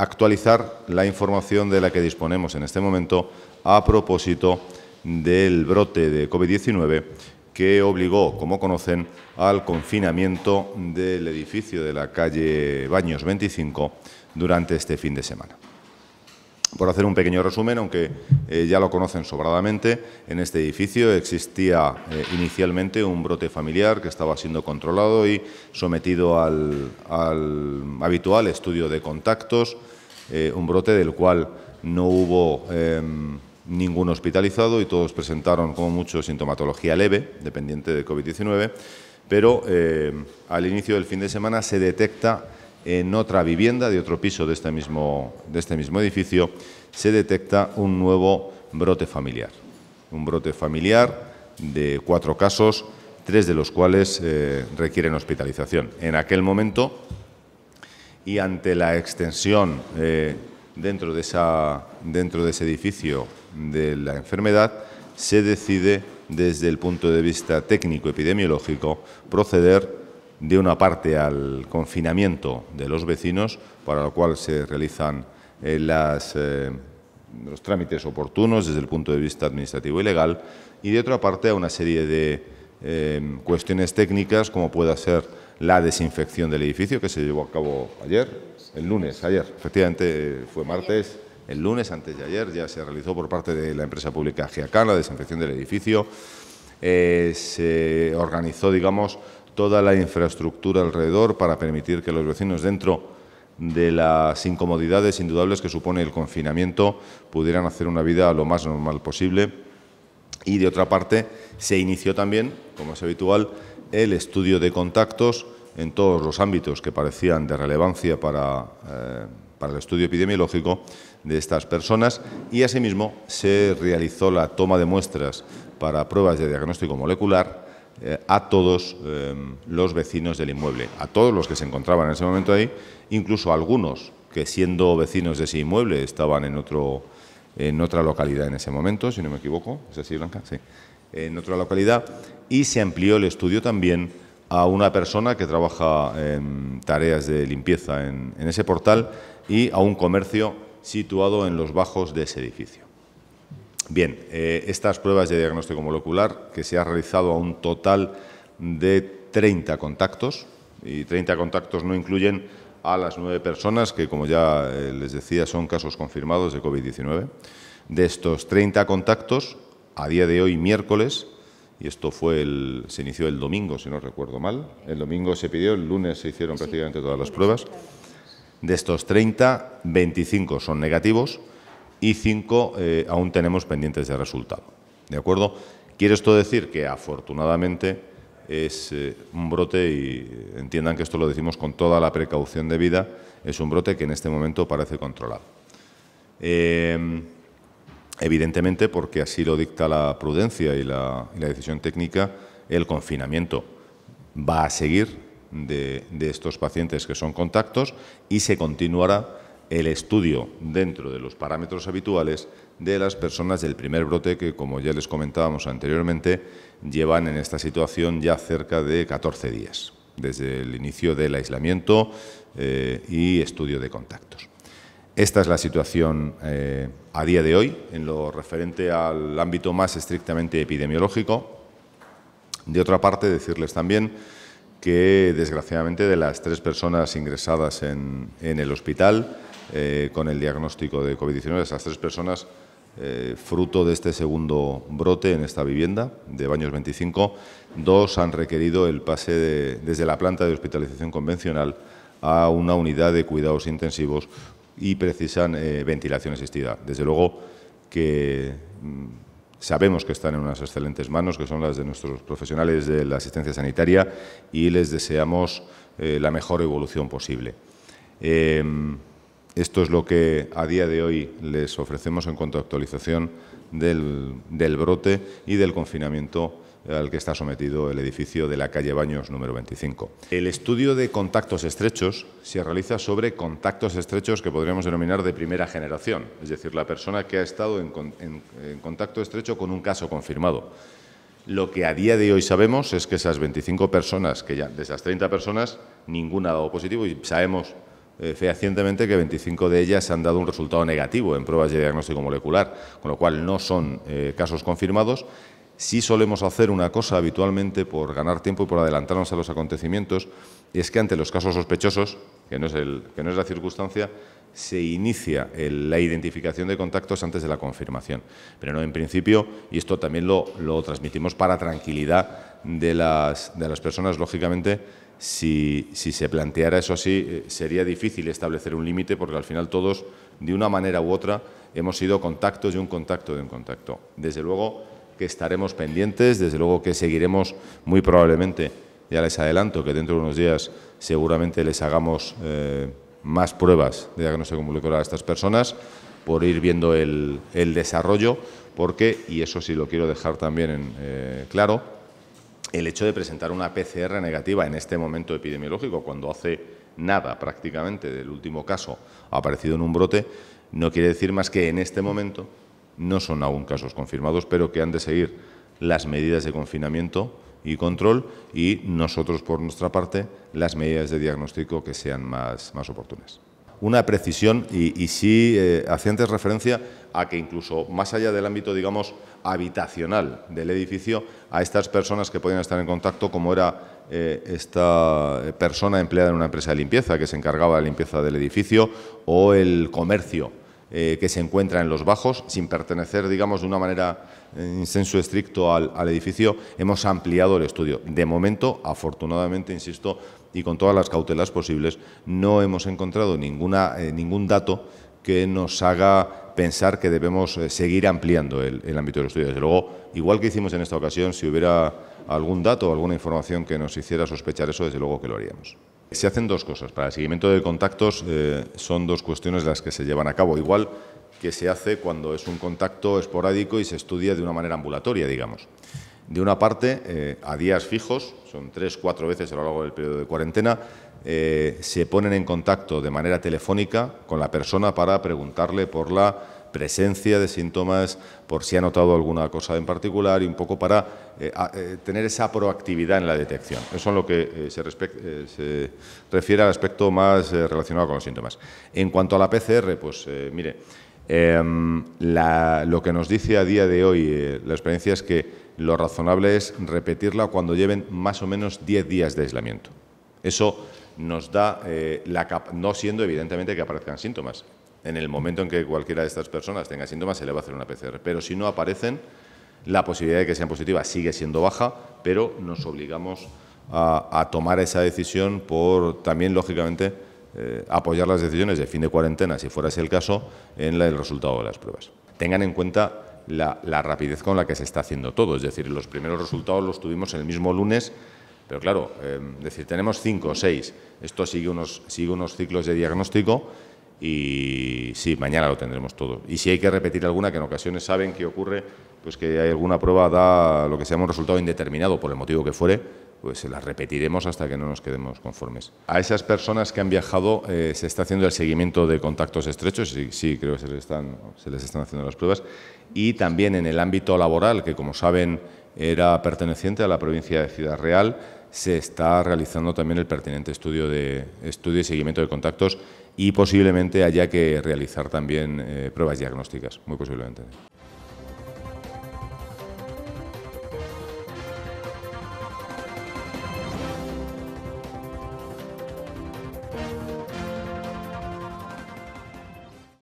actualizar la información de la que disponemos en este momento a propósito del brote de COVID-19 que obligó, como conocen, al confinamiento del edificio de la calle Baños 25 durante este fin de semana. Por hacer un pequeño resumen, aunque eh, ya lo conocen sobradamente, en este edificio existía eh, inicialmente un brote familiar que estaba siendo controlado y sometido al, habitual estudio de contactos, eh, un brote del cual no hubo em, ningún hospitalizado y todos presentaron como mucho sintomatología leve, dependiente de COVID-19, pero em, al inicio del fin de semana se detecta en otra vivienda de otro piso este de este mismo, edificio, se detecta un nuevo brote familiar. Un brote familiar de cuatro casos, tres de los cuales eh, requieren hospitalización. En aquel momento y ante la extensión eh, dentro, de dentro de ese edificio de la enfermedad, se decide desde el punto de vista técnico-epidemiológico proceder de una parte al confinamiento de los vecinos, para lo cual se realizan eh, eh, los trámites oportunos desde el punto de vista administrativo y legal, y de otra parte a una serie de eh, cuestiones técnicas, como pueda ser la desinfección del edificio, que se llevó a cabo ayer, el lunes, ayer, efectivamente fue martes. El lunes, antes de ayer, ya se realizó por parte de la empresa pública GIACAN la desinfección del edificio. se organizó, digamos, toda la infraestructura alrededor para permitir que los vecinos dentro de las incomodidades indudables que supone el confinamiento pudieran hacer una vida lo más normal posible. Y de otra parte, se inició también, como es habitual, el estudio de contactos en todos los ámbitos que parecían de relevancia para, eh, para el estudio epidemiológico de estas personas y asimismo se realizó la toma de muestras para pruebas de diagnóstico molecular eh, a todos eh, los vecinos del inmueble, a todos los que se encontraban en ese momento ahí, incluso algunos que siendo vecinos de ese inmueble estaban en, otro, en otra localidad en ese momento, si no me equivoco, ¿es así Blanca? Sí, en otra localidad, y se amplió el estudio también a una persona que trabaja en tareas de limpieza en ese portal y a un comercio situado en los bajos de ese edificio. Bien, eh, estas pruebas de diagnóstico molecular que se ha realizado a un total de 30 contactos y 30 contactos no incluyen a las nueve personas que, como ya eh, les decía, son casos confirmados de COVID-19. De estos 30 contactos, a día de hoy, miércoles, y esto fue el, se inició el domingo, si no recuerdo mal, el domingo se pidió, el lunes se hicieron prácticamente todas las pruebas. De estos 30, 25 son negativos, y cinco eh, aún tenemos pendientes de resultado. ¿De acuerdo? Quiere esto decir que afortunadamente es eh, un brote y eh, entiendan que esto lo decimos con toda la precaución de vida, es un brote que en este momento parece controlado. Em, evidentemente, porque así lo dicta la prudencia y la, decisión técnica, el confinamiento va a seguir de estos pacientes que son contactos y se continuará el estudio dentro de los parámetros habituales de las personas del primer brote que, como ya les comentábamos anteriormente, llevan en esta situación ya cerca de 14 días, desde el inicio del aislamiento eh, y estudio de contactos. Esta es la situación eh, a día de hoy en lo referente al ámbito más estrictamente epidemiológico. De otra parte, decirles también que, desgraciadamente, de las tres personas ingresadas en el hospital, eh, con el diagnóstico de COVID-19. Esas tres personas, eh, fruto de este segundo brote en esta vivienda de Baños 25, dos han requerido el pase desde la planta de hospitalización convencional a una unidad de cuidados intensivos y precisan eh, ventilación asistida. Desde luego que mm, sabemos que están en unas excelentes manos, que son las de nuestros profesionales de la asistencia sanitaria y les deseamos la mejor evolución posible. Em, esto es lo que a día de hoy les ofrecemos en cuanto a actualización del, brote y del confinamiento al que está sometido el edificio de la calle Baños número 25. El estudio de contactos estrechos se realiza sobre contactos estrechos que podríamos denominar de primera generación, es decir, la persona que ha estado en, contacto estrecho con un caso confirmado. Lo que a día de hoy sabemos es que esas 25 personas, que ya de esas 30 personas, ninguna ha dado positivo y sabemos eh, fehacientemente que 25 de ellas han dado un resultado negativo en pruebas de diagnóstico molecular, con lo cual no son eh, casos confirmados. Sí solemos hacer una cosa habitualmente por ganar tiempo y por adelantarnos a los acontecimientos, es que ante los casos sospechosos, que no es, la circunstancia, se inicia la identificación de contactos antes de la confirmación. Pero no, en principio, y esto también lo, transmitimos para tranquilidad de las personas, lógicamente, si, se planteara eso así, eh, sería difícil establecer un límite porque al final todos, de una manera u otra, hemos sido contactos de un contacto de un contacto. Desde luego que estaremos pendientes, desde luego que seguiremos muy probablemente, ya les adelanto que dentro de unos días seguramente les hagamos eh, más pruebas de diagnóstico molecular a estas personas por ir viendo el, desarrollo, porque, y eso sí lo quiero dejar también en, eh, claro, el hecho de presentar una PCR negativa en este momento epidemiológico, cuando hace nada prácticamente del último caso ha aparecido en un brote, no quiere decir más que en este momento no son aún casos confirmados, pero que han de seguir las medidas de confinamiento y control y nosotros por nuestra parte las medidas de diagnóstico que sean más, más oportunas una precisión y, sí eh, referencia a que incluso más allá del ámbito, digamos, habitacional del edificio, a estas personas que podían estar en contacto, como era eh, esta persona empleada en una empresa de limpieza que se encargaba de la limpieza del edificio, o el comercio eh, que se encuentra en los bajos, sin pertenecer, digamos, de una manera en senso estricto al edificio, hemos ampliado el estudio. De momento, afortunadamente, insisto, y con todas las cautelas posibles, no hemos encontrado eh, ningún dato que nos haga pensar que debemos eh, seguir ampliando el, ámbito de estudio. Desde luego, igual que hicimos en esta ocasión, si hubiera algún dato o alguna información que nos hiciera sospechar eso, desde luego que lo haríamos. Se hacen dos cosas. Para el seguimiento de contactos eh, son dos cuestiones las que se llevan a cabo. Igual que se hace cuando es un contacto esporádico y se estudia de una manera ambulatoria, digamos. De una parte, eh, a días fijos, son tres, cuatro veces a lo largo del periodo de cuarentena, eh, se ponen en contacto de manera telefónica con la persona para preguntarle por la presencia de síntomas, por si ha notado alguna cosa en particular y un poco para eh, tener esa proactividad en la detección. Eso es lo que se, refiere al aspecto más relacionado con los síntomas. En cuanto a la PCR, pues mire, em, lo que nos dice a día de hoy la experiencia es que lo razonable es repetirla cuando lleven más o menos 10 días de aislamiento. Eso nos da eh, la la no siendo evidentemente que aparezcan síntomas. En el momento en que cualquiera de estas personas tenga síntomas se le va a hacer una PCR, pero si no aparecen, la posibilidad de que sean positivas sigue siendo baja, pero nos obligamos a, tomar esa decisión por también, lógicamente, eh, apoyar las decisiones de fin de cuarentena, si fuera ese el caso, en el resultado de las pruebas. Tengan en cuenta la, rapidez con la que se está haciendo todo. Es decir, los primeros resultados los tuvimos el mismo lunes, pero claro, em, es decir, tenemos cinco o seis. Esto sigue unos, sigue unos ciclos de diagnóstico y sí, mañana lo tendremos todo. Y si hay que repetir alguna, que en ocasiones saben que ocurre, pues que hay alguna prueba da lo que se llama un resultado indeterminado, por el motivo que fuere, pues las repetiremos hasta que no nos quedemos conformes. A esas personas que han viajado eh, se está haciendo el seguimiento de contactos estrechos, sí, sí creo que se les, están, se les están haciendo las pruebas, y también en el ámbito laboral, que como saben era perteneciente a la provincia de Ciudad Real, se está realizando también el pertinente estudio, de, estudio y seguimiento de contactos y posiblemente haya que realizar también eh, pruebas diagnósticas, muy posiblemente.